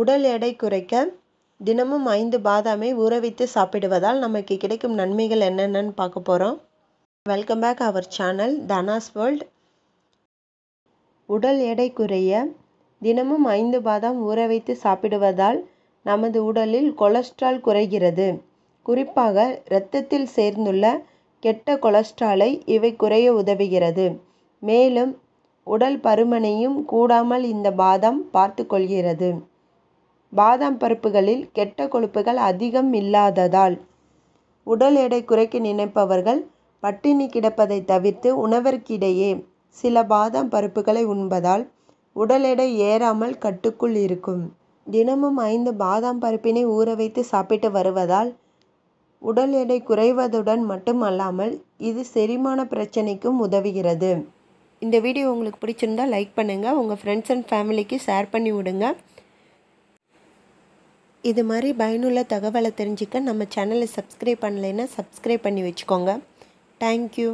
உடல் எடை குறைக்க தினமும் ஐந்து பாதாமை ஊற வைத்து சாப்பிடுவதால் நமக்கு கிடைக்கும் நன்மைகள் என்னென்னு பார்க்க போகிறோம் வெல்கம் பேக் அவர் சேனல் தனாஸ் வேர்ல்ட் உடல் எடை குறைய தினமும் ஐந்து பாதாம் ஊற வைத்து சாப்பிடுவதால் நமது உடலில் கொலஸ்ட்ரால் குறைகிறது குறிப்பாக இரத்தத்தில் சேர்ந்துள்ள கெட்ட கொலஸ்ட்ராலை இவை குறைய உதவுகிறது மேலும் உடல் பருமனையும் கூடாமல் இந்த பாதம் பார்த்து கொள்கிறது பாதாம் பருப்புகளில் கெட்ட கொழுப்புகள் அதிகம் இல்லாததால் உடல் எடை குறைக்க நினைப்பவர்கள் பட்டினி கிடப்பதை தவிர்த்து உணவிற்கிடையே சில பாதாம் பருப்புகளை உண்பதால் உடல் எடை ஏறாமல் கட்டுக்குள் இருக்கும் தினமும் ஐந்து பாதாம் பருப்பினை ஊற வைத்து சாப்பிட்டு வருவதால் உடல் எடை குறைவதுடன் மட்டுமல்லாமல் இது செரிமான பிரச்சனைக்கும் உதவுகிறது இந்த வீடியோ உங்களுக்கு பிடிச்சிருந்தால் லைக் பண்ணுங்கள் உங்கள் ஃப்ரெண்ட்ஸ் அண்ட் ஃபேமிலிக்கு ஷேர் பண்ணி விடுங்க இது மாதிரி பயனுள்ள தகவலை தெரிஞ்சிக்க நம்ம சேனலை சப்ஸ்கிரைப் பண்ணலைன்னா சப்ஸ்கிரைப் பண்ணி வச்சுக்கோங்க தேங்க்யூ